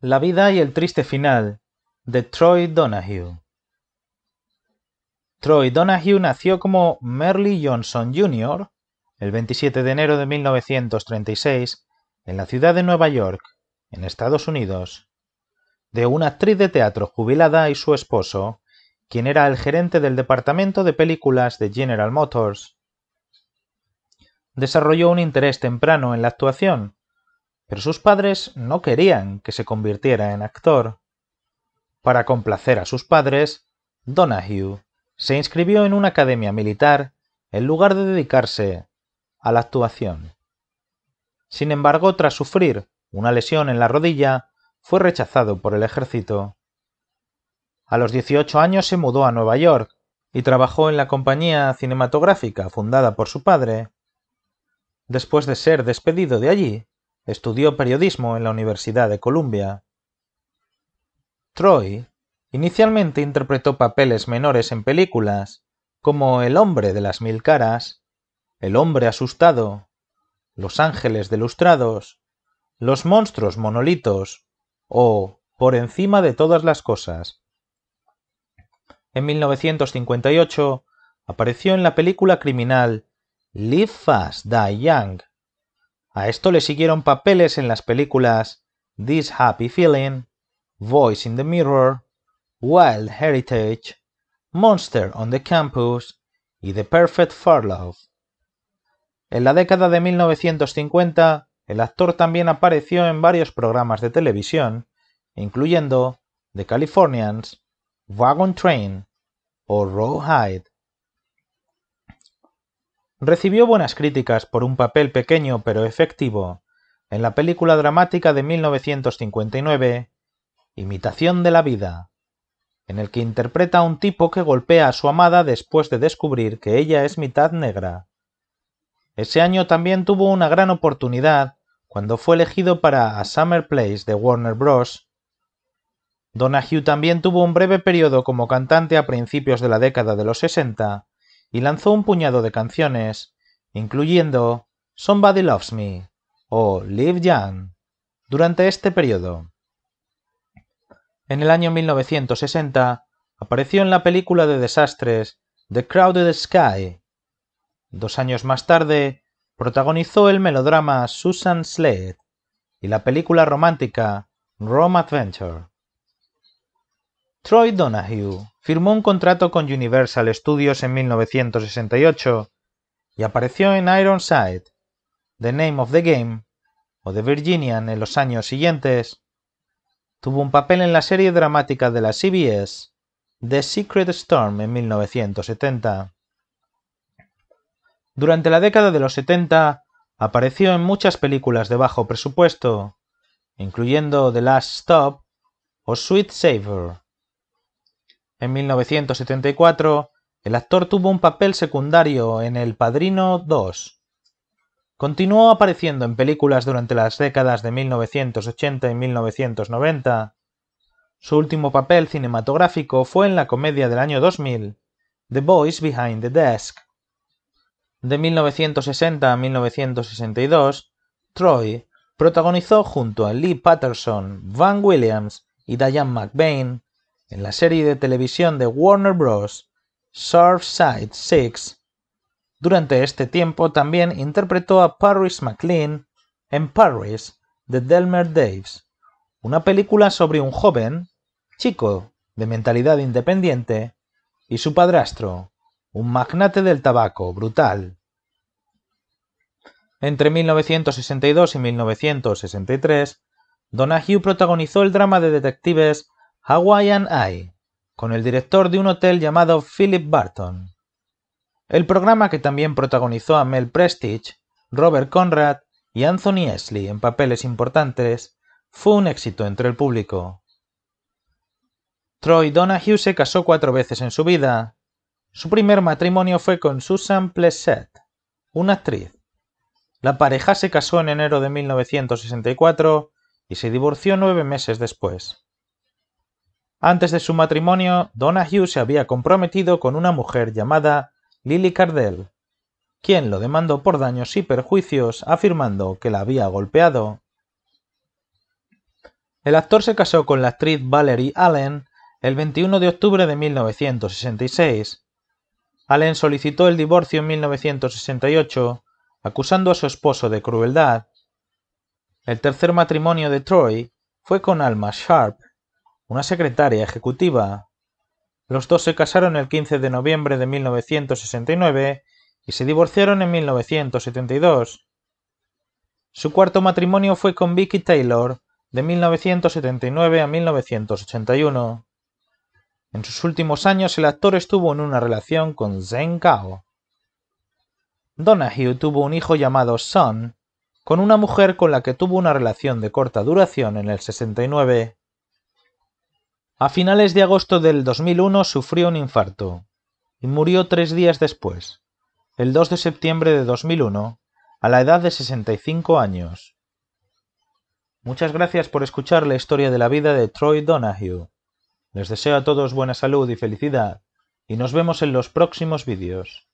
La vida y el triste final de Troy Donahue. Troy Donahue nació como Merle Johnson Jr. el 27 de enero de 1936 en la ciudad de Nueva York, en Estados Unidos, de una actriz de teatro jubilada y su esposo, quien era el gerente del departamento de películas de General Motors. Desarrolló un interés temprano en la actuación pero sus padres no querían que se convirtiera en actor. Para complacer a sus padres, Donahue se inscribió en una academia militar en lugar de dedicarse a la actuación. Sin embargo, tras sufrir una lesión en la rodilla, fue rechazado por el ejército. A los 18 años se mudó a Nueva York y trabajó en la compañía cinematográfica fundada por su padre. Después de ser despedido de allí, Estudió periodismo en la Universidad de Columbia. Troy inicialmente interpretó papeles menores en películas, como El hombre de las mil caras, El hombre asustado, Los ángeles delustrados, Los monstruos monolitos o Por encima de todas las cosas. En 1958 apareció en la película criminal Live Fast, Die Young, a esto le siguieron papeles en las películas This Happy Feeling, Voice in the Mirror, Wild Heritage, Monster on the Campus y The Perfect Love*. En la década de 1950, el actor también apareció en varios programas de televisión, incluyendo The Californians, Wagon Train o Rawhide. Recibió buenas críticas por un papel pequeño pero efectivo en la película dramática de 1959, Imitación de la vida, en el que interpreta a un tipo que golpea a su amada después de descubrir que ella es mitad negra. Ese año también tuvo una gran oportunidad cuando fue elegido para A Summer Place de Warner Bros. Donahue también tuvo un breve periodo como cantante a principios de la década de los 60 y lanzó un puñado de canciones, incluyendo Somebody Loves Me o Live Young, durante este periodo. En el año 1960 apareció en la película de desastres The Crowded Sky. Dos años más tarde protagonizó el melodrama Susan Slade y la película romántica Rome Adventure. Troy Donahue firmó un contrato con Universal Studios en 1968 y apareció en Ironside, The Name of the Game o The Virginian en los años siguientes. Tuvo un papel en la serie dramática de la CBS The Secret Storm en 1970. Durante la década de los 70 apareció en muchas películas de bajo presupuesto, incluyendo The Last Stop o Sweet Saver. En 1974, el actor tuvo un papel secundario en El Padrino 2. Continuó apareciendo en películas durante las décadas de 1980 y 1990. Su último papel cinematográfico fue en la comedia del año 2000, The Boys Behind the Desk. De 1960 a 1962, Troy protagonizó junto a Lee Patterson, Van Williams y Diane McBain en la serie de televisión de Warner Bros. Surfside 6. Durante este tiempo también interpretó a Paris McLean en Paris de Delmer Daves, una película sobre un joven, chico, de mentalidad independiente, y su padrastro, un magnate del tabaco brutal. Entre 1962 y 1963, Donahue protagonizó el drama de detectives Hawaiian Eye, con el director de un hotel llamado Philip Barton. El programa que también protagonizó a Mel Prestige, Robert Conrad y Anthony Ashley en papeles importantes, fue un éxito entre el público. Troy Donahue se casó cuatro veces en su vida. Su primer matrimonio fue con Susan Plesset, una actriz. La pareja se casó en enero de 1964 y se divorció nueve meses después. Antes de su matrimonio, Donahue se había comprometido con una mujer llamada Lily Cardell, quien lo demandó por daños y perjuicios afirmando que la había golpeado. El actor se casó con la actriz Valerie Allen el 21 de octubre de 1966. Allen solicitó el divorcio en 1968, acusando a su esposo de crueldad. El tercer matrimonio de Troy fue con Alma Sharp, una secretaria ejecutiva. Los dos se casaron el 15 de noviembre de 1969 y se divorciaron en 1972. Su cuarto matrimonio fue con Vicky Taylor de 1979 a 1981. En sus últimos años el actor estuvo en una relación con Zheng Cao. Donahue tuvo un hijo llamado Son con una mujer con la que tuvo una relación de corta duración en el 69. A finales de agosto del 2001 sufrió un infarto y murió tres días después, el 2 de septiembre de 2001, a la edad de 65 años. Muchas gracias por escuchar la historia de la vida de Troy Donahue. Les deseo a todos buena salud y felicidad, y nos vemos en los próximos vídeos.